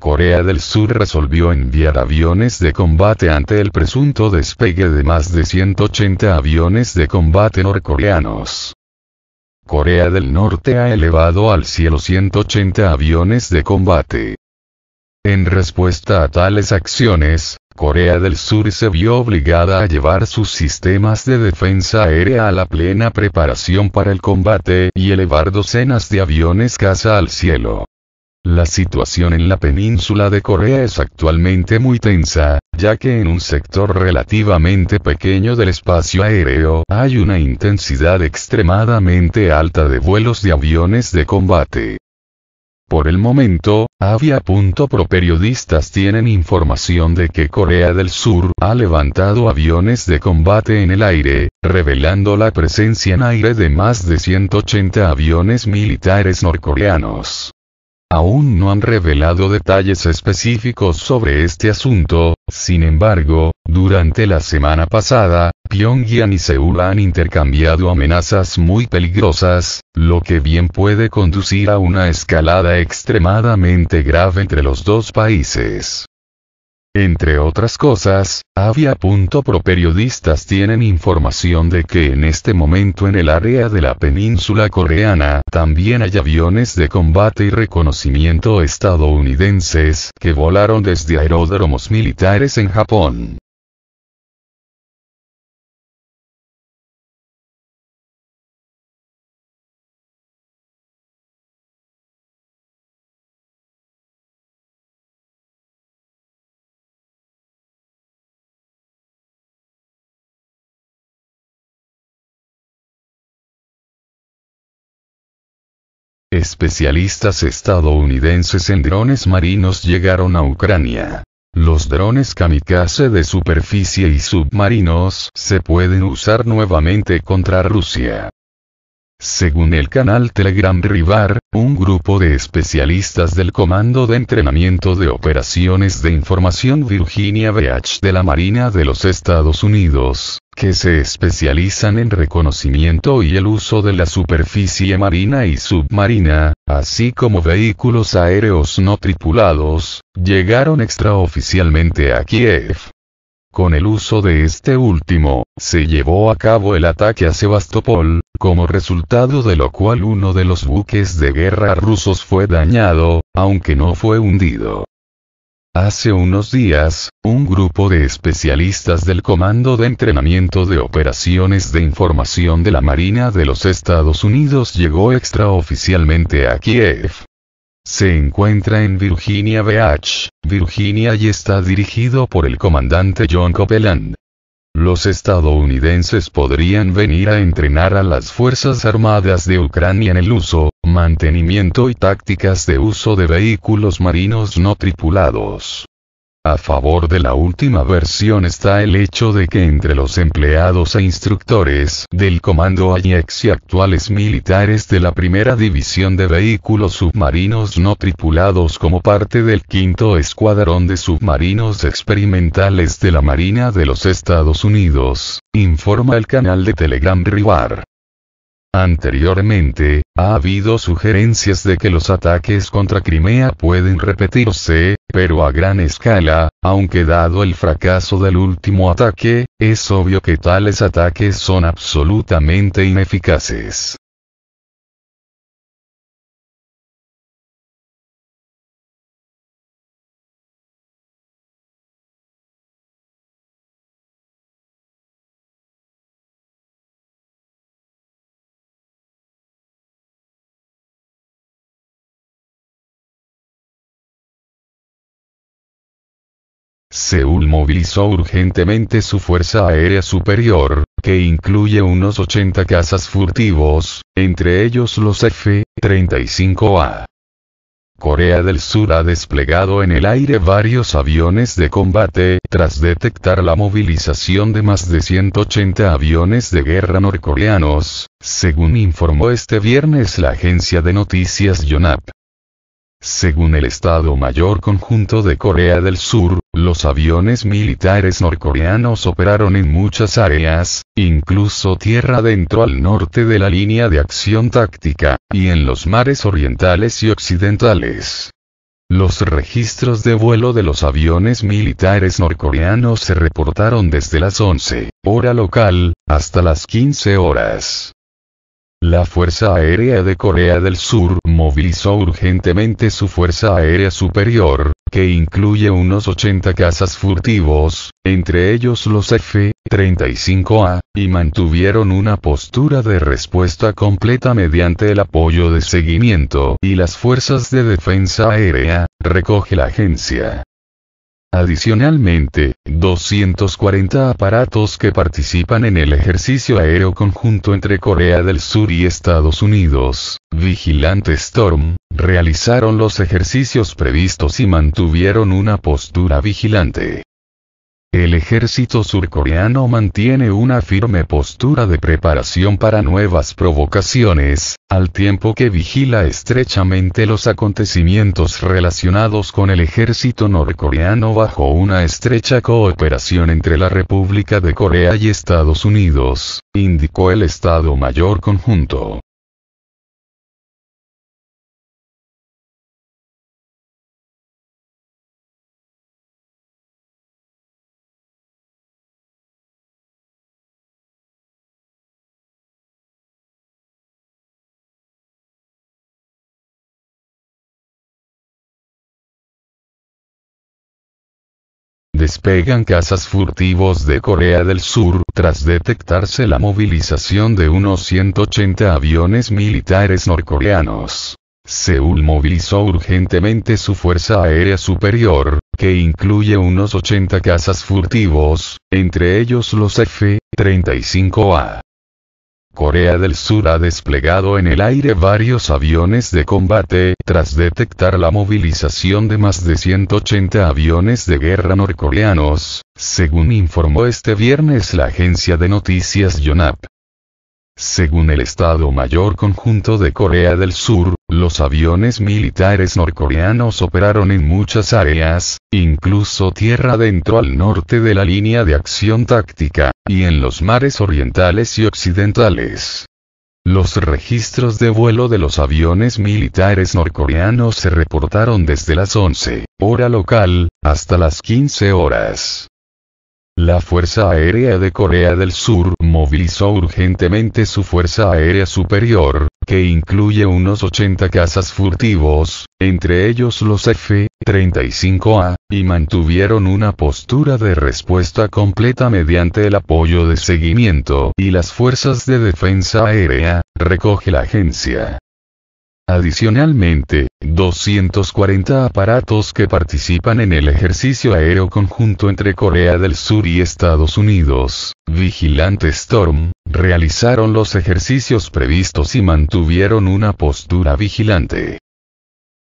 Corea del Sur resolvió enviar aviones de combate ante el presunto despegue de más de 180 aviones de combate norcoreanos. Corea del Norte ha elevado al cielo 180 aviones de combate. En respuesta a tales acciones, Corea del Sur se vio obligada a llevar sus sistemas de defensa aérea a la plena preparación para el combate y elevar docenas de aviones caza al cielo. La situación en la península de Corea es actualmente muy tensa, ya que en un sector relativamente pequeño del espacio aéreo hay una intensidad extremadamente alta de vuelos de aviones de combate. Por el momento, Avia.pro periodistas tienen información de que Corea del Sur ha levantado aviones de combate en el aire, revelando la presencia en aire de más de 180 aviones militares norcoreanos. Aún no han revelado detalles específicos sobre este asunto, sin embargo, durante la semana pasada, Pyongyang y Seúl han intercambiado amenazas muy peligrosas, lo que bien puede conducir a una escalada extremadamente grave entre los dos países. Entre otras cosas, avia.pro periodistas tienen información de que en este momento en el área de la península coreana también hay aviones de combate y reconocimiento estadounidenses que volaron desde aeródromos militares en Japón. Especialistas estadounidenses en drones marinos llegaron a Ucrania. Los drones kamikaze de superficie y submarinos se pueden usar nuevamente contra Rusia. Según el canal Telegram Rivar, un grupo de especialistas del Comando de Entrenamiento de Operaciones de Información Virginia Beach de la Marina de los Estados Unidos, que se especializan en reconocimiento y el uso de la superficie marina y submarina, así como vehículos aéreos no tripulados, llegaron extraoficialmente a Kiev con el uso de este último, se llevó a cabo el ataque a Sebastopol, como resultado de lo cual uno de los buques de guerra rusos fue dañado, aunque no fue hundido. Hace unos días, un grupo de especialistas del Comando de Entrenamiento de Operaciones de Información de la Marina de los Estados Unidos llegó extraoficialmente a Kiev, se encuentra en Virginia Beach, Virginia y está dirigido por el comandante John Copeland. Los estadounidenses podrían venir a entrenar a las Fuerzas Armadas de Ucrania en el uso, mantenimiento y tácticas de uso de vehículos marinos no tripulados. A favor de la última versión está el hecho de que entre los empleados e instructores del comando hay y actuales militares de la primera división de vehículos submarinos no tripulados como parte del quinto escuadrón de submarinos experimentales de la Marina de los Estados Unidos, informa el canal de Telegram Rivar. Anteriormente, ha habido sugerencias de que los ataques contra Crimea pueden repetirse, pero a gran escala, aunque dado el fracaso del último ataque, es obvio que tales ataques son absolutamente ineficaces. Seúl movilizó urgentemente su fuerza aérea superior, que incluye unos 80 cazas furtivos, entre ellos los F-35A. Corea del Sur ha desplegado en el aire varios aviones de combate, tras detectar la movilización de más de 180 aviones de guerra norcoreanos, según informó este viernes la agencia de noticias Yonhap. Según el Estado Mayor Conjunto de Corea del Sur, los aviones militares norcoreanos operaron en muchas áreas, incluso tierra adentro al norte de la línea de acción táctica, y en los mares orientales y occidentales. Los registros de vuelo de los aviones militares norcoreanos se reportaron desde las 11 hora local hasta las 15 horas la Fuerza Aérea de Corea del Sur movilizó urgentemente su Fuerza Aérea Superior, que incluye unos 80 cazas furtivos, entre ellos los F-35A, y mantuvieron una postura de respuesta completa mediante el apoyo de seguimiento y las fuerzas de defensa aérea, recoge la agencia. Adicionalmente, 240 aparatos que participan en el ejercicio aéreo conjunto entre Corea del Sur y Estados Unidos, Vigilante Storm, realizaron los ejercicios previstos y mantuvieron una postura vigilante. El ejército surcoreano mantiene una firme postura de preparación para nuevas provocaciones, al tiempo que vigila estrechamente los acontecimientos relacionados con el ejército norcoreano bajo una estrecha cooperación entre la República de Corea y Estados Unidos, indicó el Estado Mayor Conjunto. despegan cazas furtivos de Corea del Sur tras detectarse la movilización de unos 180 aviones militares norcoreanos. Seúl movilizó urgentemente su Fuerza Aérea Superior, que incluye unos 80 cazas furtivos, entre ellos los F-35A. Corea del Sur ha desplegado en el aire varios aviones de combate, tras detectar la movilización de más de 180 aviones de guerra norcoreanos, según informó este viernes la agencia de noticias Yonhap. Según el Estado Mayor Conjunto de Corea del Sur, los aviones militares norcoreanos operaron en muchas áreas, incluso tierra dentro al norte de la línea de acción táctica, y en los mares orientales y occidentales. Los registros de vuelo de los aviones militares norcoreanos se reportaron desde las 11 hora local hasta las 15 horas. La Fuerza Aérea de Corea del Sur movilizó urgentemente su Fuerza Aérea Superior, que incluye unos 80 cazas furtivos, entre ellos los F-35A, y mantuvieron una postura de respuesta completa mediante el apoyo de seguimiento y las fuerzas de defensa aérea, recoge la agencia. Adicionalmente, 240 aparatos que participan en el ejercicio aéreo conjunto entre Corea del Sur y Estados Unidos, Vigilante Storm, realizaron los ejercicios previstos y mantuvieron una postura vigilante.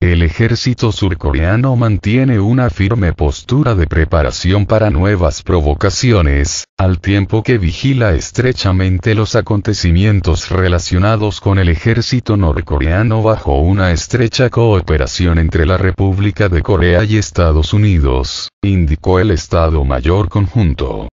El ejército surcoreano mantiene una firme postura de preparación para nuevas provocaciones, al tiempo que vigila estrechamente los acontecimientos relacionados con el ejército norcoreano bajo una estrecha cooperación entre la República de Corea y Estados Unidos, indicó el Estado Mayor Conjunto.